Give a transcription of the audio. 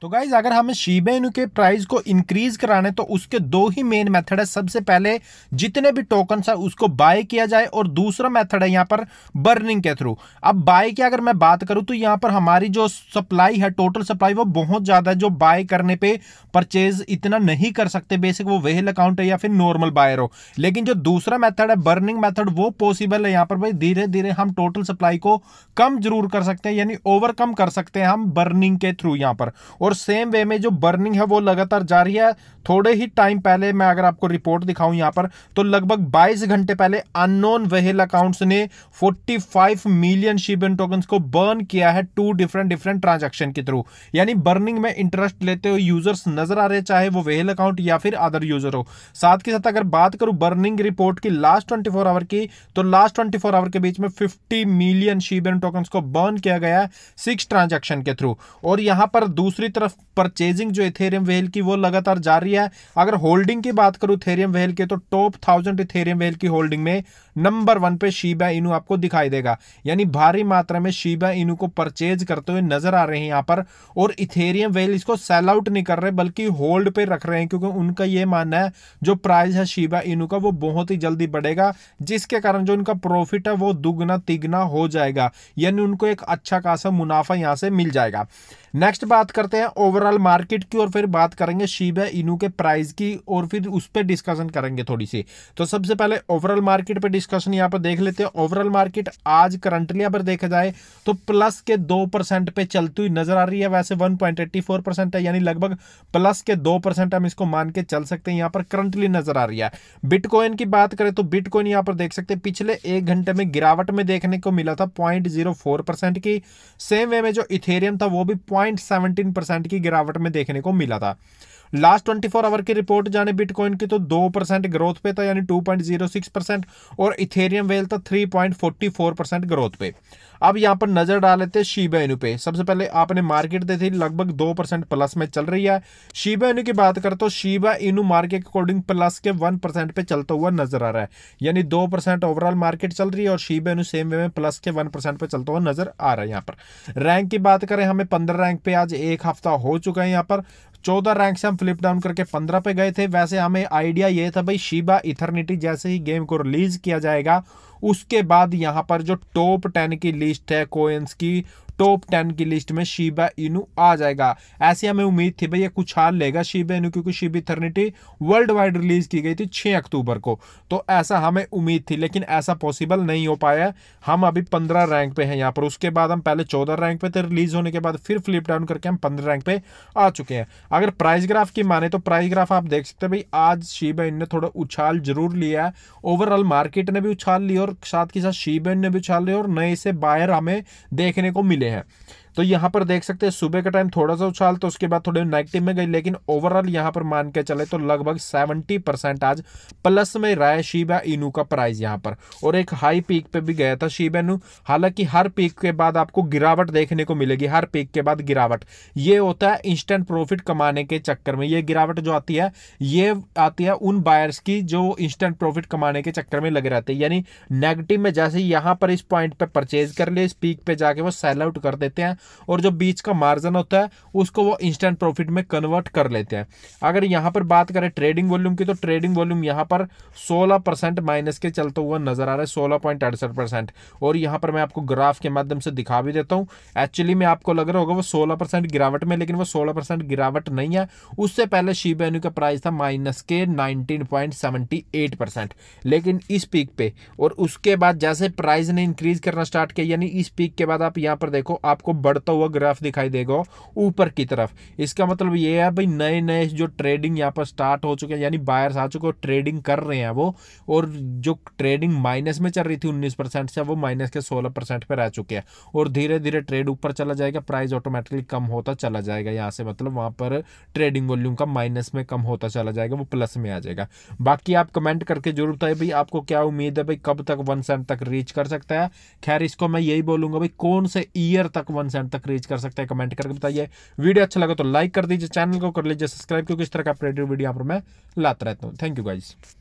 तो गाइज अगर हमें शीबे इनू के प्राइस को इंक्रीज कराने तो उसके दो ही मेन मेथड है सबसे पहले जितने भी टोकन है उसको बाय किया जाए और दूसरा मेथड है यहाँ पर बर्निंग के थ्रू अब बाय की अगर मैं बात करूं तो यहाँ पर हमारी जो सप्लाई है टोटल सप्लाई वो बहुत ज़्यादा है जो बाय करने पे परचेज इतना नहीं कर सकते बेसिक वो वेहल अकाउंट है या फिर नॉर्मल बायर हो लेकिन जो दूसरा मेथड है बर्निंग मेथड वो पॉसिबल है यहाँ पर भाई धीरे धीरे हम टोटल सप्लाई को कम जरूर कर सकते हैं यानी ओवरकम कर सकते हैं हम बर्निंग के थ्रू यहाँ पर और और सेम वे में जो बर्निंग है वो लगातार जारी है थोड़े ही टाइम पहले मैं अगर आपको रिपोर्ट दिखाऊं यहां पर तो लगभग 22 घंटे पहले अननोन वेहल अकाउंट्स ने 45 मिलियन शिबन टोकन को बर्न किया है टू डिफरेंट डिफरेंट ट्रांजेक्शन के थ्रू यानी बर्निंग में इंटरेस्ट लेते हुए यूजर्स नजर आ रहे चाहे वो वेहल अकाउंट या फिर अदर यूजर हो साथ के साथ अगर बात करूं बर्निंग रिपोर्ट की लास्ट ट्वेंटी आवर की तो लास्ट ट्वेंटी आवर के बीच में फिफ्टी मिलियन शिबियन टोकन को बर्न किया गया है सिक्स ट्रांजेक्शन के थ्रू और यहां पर दूसरी तरफ परचेजिंग जो इथेरियम वेल की वो लगातार जारी है अगर होल्डिंग की बात करूं इथेरियम वेल के तो टॉप थाउजेंड इथेरियम वेल की होल्डिंग में नंबर वन पे शीबा इनू आपको दिखाई देगा यानी भारी मात्रा में शीबा इनू को परचेज करते हुए नजर आ रहे हैं यहाँ पर और इथेरियम वेल इसको सेल आउट नहीं कर रहे बल्कि होल्ड पे रख रहे हैं क्योंकि उनका ये मानना है जो प्राइस है शीबा इनू का वो बहुत ही जल्दी बढ़ेगा जिसके कारण जो उनका प्रॉफिट है वो दुगना तिगना हो जाएगा यानी उनको एक अच्छा खासा मुनाफा यहाँ से मिल जाएगा नेक्स्ट बात करते हैं ओवरऑल मार्केट की और फिर बात करेंगे शीबा इनू के प्राइस की और फिर उस पर डिस्कशन करेंगे थोड़ी सी तो सबसे पहले ओवरऑल मार्केट पर डिस्कशन यहाँ पर देख लेते हैं ओवरऑल मार्केट आज करंटली अगर देखा जाए तो प्लस के दो परसेंट पे चलती हुई नजर आ रही है वैसे one point eighty four percent है यानी लगभग प्लस के दो परसेंट हम इसको मान के चल सकते हैं यहाँ पर करंटली नजर आ रही है बिटकॉइन की बात करें तो बिटकॉइन यहाँ पर देख सकते हैं पिछले एक घंटे में गिरावट में देखने को मिला था पॉइंट की सेम वे में जो इथेरियम था वो भी पॉइंट सेवनटीन परसेंट की गिरावट में देखने को मिला था लास्ट 24 आवर की रिपोर्ट जाने बिटकॉइन की तो दो परसेंट ग्रोथ पे था यानी 2.06 परसेंट और इथेरियम वेल था 3.44 परसेंट ग्रोथ पे अब यहाँ पर नजर डाल लेते शीबा एनू पे सबसे पहले आपने मार्केट थी लगभग दो परसेंट प्लस में चल रही है शीबा एनू की बात कर तो Shiba Inu market according plus के वन परसेंट पे चलता हुआ नजर आ रहा है यानी दो परसेंट ओवरऑल मार्केट चल रही है और शीबा एनू सेम वे में प्लस के वन परसेंट पे चलता हुआ नजर आ रहा है यहाँ पर रैंक की बात करें हमें पंद्रह रैंक पे आज एक हफ्ता हो चुका है यहाँ पर चौदह रैंक से हम फ्लिप डाउन करके पंद्रह पे गए थे वैसे हमें आइडिया ये था भाई शिबा इथर्निटी जैसे ही गेम को रिलीज किया जाएगा उसके बाद यहाँ पर जो टॉप टेन की लिस्ट है कोयंस की टॉप टेन की लिस्ट में शिबा इनू आ जाएगा ऐसी हमें उम्मीद थी भैया कुछ हाल लेगा शिबा इनू क्योंकि शिब इथर्निटी वर्ल्ड वाइड रिलीज की गई थी छः अक्टूबर को तो ऐसा हमें उम्मीद थी लेकिन ऐसा पॉसिबल नहीं हो पाया हम अभी पंद्रह रैंक पे हैं यहाँ पर उसके बाद हम पहले चौदह रैंक पे थे रिलीज होने के बाद फिर फ्लिप डाउन करके हम पंद्रह रैंक पे आ चुके हैं अगर प्राइस ग्राफ की माने तो प्राइस ग्राफ आप देख सकते भाई आज शिबा इन ने थोड़ा उछाल जरूर लिया है ओवरऑल मार्केट ने भी उछाल ली और साथ के साथ शिबा इन ने भी उछाल लिया और नए से बायर हमें देखने को मिले हैं तो यहाँ पर देख सकते हैं सुबह का टाइम थोड़ा सा उछाल तो उसके बाद थोड़े नेगेटिव में गई लेकिन ओवरऑल यहाँ पर मान के चले तो लगभग सेवेंटी परसेंट आज प्लस में रहा है शिबा इनू का प्राइस यहाँ पर और एक हाई पीक पे भी गया था शिबा इनू हालांकि हर पीक के बाद आपको गिरावट देखने को मिलेगी हर पीक के बाद गिरावट ये होता है इंस्टेंट प्रॉफिट कमाने के चक्कर में ये गिरावट जो आती है ये आती है उन बायर्स की जो इंस्टेंट प्रॉफिट कमाने के चक्कर में लगे रहते हैं यानी नेगेटिव में जैसे यहाँ पर इस पॉइंट पर परचेज कर लिए इस पीक पे जाके वो सेल आउट कर देते हैं और जो बीच का मार्जिन होता है उसको वो इंस्टेंट प्रॉफिट में कन्वर्ट कर लेते हैं अगर यहाँ पर बात करें ट्रेडिंग वॉल्यूम की तो ट्रेडिंग वॉल्यूम यहाँ पर सोलह परसेंट माइनस के चलता हुआ नजर आ रहा है सोलह परसेंट और यहाँ पर मैं आपको ग्राफ के माध्यम से दिखा भी देता हूँ एक्चुअली में आपको लग रहा होगा वो सोलह गिरावट में लेकिन वो सोलह गिरावट नहीं है उससे पहले शी बेन्यू का प्राइस था माइनस के नाइनटीन लेकिन इस पीक पे और उसके बाद जैसे प्राइस ने इंक्रीज करना स्टार्ट किया यानी इस पीक के बाद आप यहाँ पर देखो आपको बढ़ता हुआ ग्राफ दिखाई देगा ऊपर की तरफ इसका मतलब ये है भाई नए नए जो ट्रेडिंग यहाँ पर स्टार्ट हो चुके हैं यानी बायर्स आ चुके हैं ट्रेडिंग कर रहे हैं वो और जो ट्रेडिंग माइनस में चल रही थी उन्नीस से वो माइनस के सोलह परसेंट पर रह चुके हैं और धीरे धीरे ट्रेड ऊपर चला जाएगा प्राइस ऑटोमेटिकली कम होता चला जाएगा यहाँ से मतलब वहाँ पर ट्रेडिंग वॉल्यूम का माइनस में कम होता चला जाएगा वो प्लस में आ जाएगा बाकी आप कमेंट करके जरूर बताइए भाई आपको क्या उम्मीद है भाई कब तक वन सेंट तक रीच कर सकता है खैर इसको मैं यही बोलूंगा भाई कौन से ईयर तक वन सेंट परसेंट तक रीच कर सकते हैं कमेंट करके बताइए वीडियो अच्छा लगा तो लाइक कर दीजिए चैनल को कर लीजिए सब्सक्राइब क्योंकि इस तरह का अपडेटेड वीडियो यहाँ पर मैं लाता रहता हूँ थैंक यू गाइज़